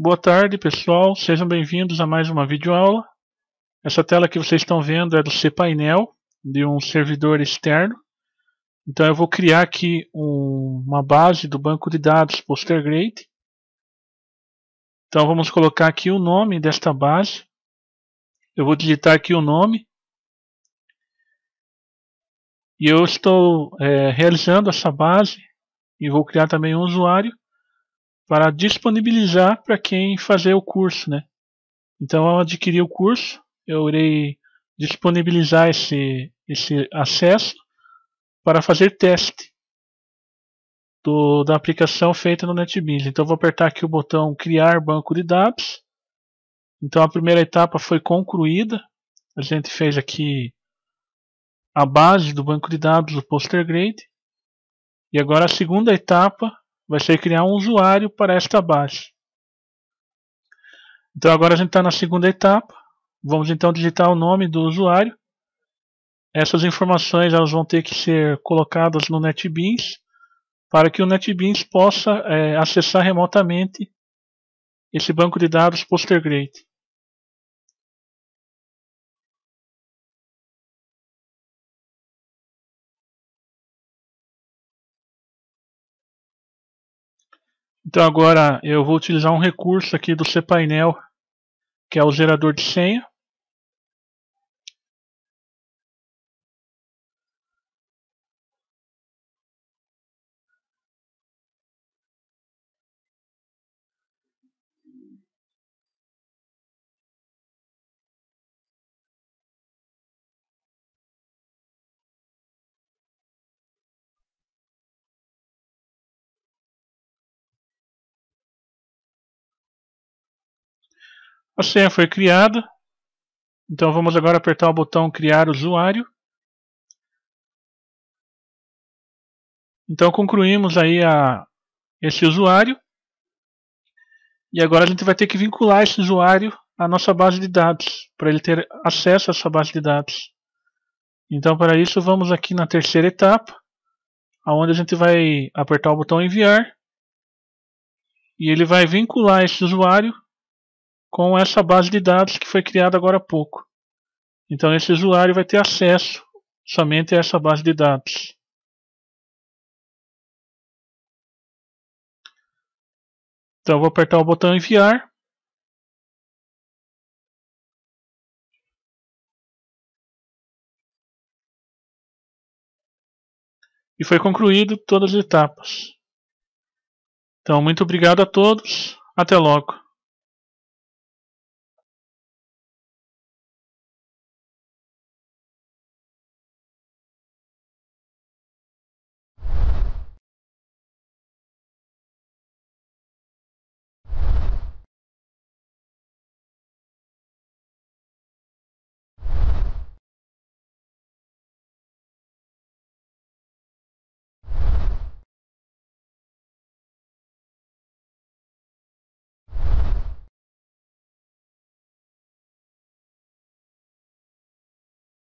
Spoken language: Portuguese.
Boa tarde, pessoal. Sejam bem-vindos a mais uma videoaula. Essa tela que vocês estão vendo é do cPainel, de um servidor externo. Então eu vou criar aqui um, uma base do banco de dados PosterGrade. Então vamos colocar aqui o nome desta base. Eu vou digitar aqui o nome. E eu estou é, realizando essa base e vou criar também um usuário para disponibilizar para quem fazer o curso, né? Então, ao adquirir o curso, eu irei disponibilizar esse, esse acesso para fazer teste do, da aplicação feita no NetBeans. Então, vou apertar aqui o botão Criar banco de dados. Então, a primeira etapa foi concluída. A gente fez aqui a base do banco de dados, o PosterGrade. E agora a segunda etapa vai ser criar um usuário para esta base. Então agora a gente está na segunda etapa. Vamos então digitar o nome do usuário. Essas informações elas vão ter que ser colocadas no NetBeans para que o NetBeans possa é, acessar remotamente esse banco de dados PosterGrade. Então agora eu vou utilizar um recurso aqui do cPainel, que é o gerador de senha. A senha foi criada. Então vamos agora apertar o botão criar usuário. Então concluímos aí a, esse usuário. E agora a gente vai ter que vincular esse usuário à nossa base de dados, para ele ter acesso à sua base de dados. Então para isso vamos aqui na terceira etapa, onde a gente vai apertar o botão enviar. E ele vai vincular esse usuário com essa base de dados que foi criada agora há pouco. Então esse usuário vai ter acesso somente a essa base de dados. Então eu vou apertar o botão enviar. E foi concluído todas as etapas. Então, muito obrigado a todos. Até logo.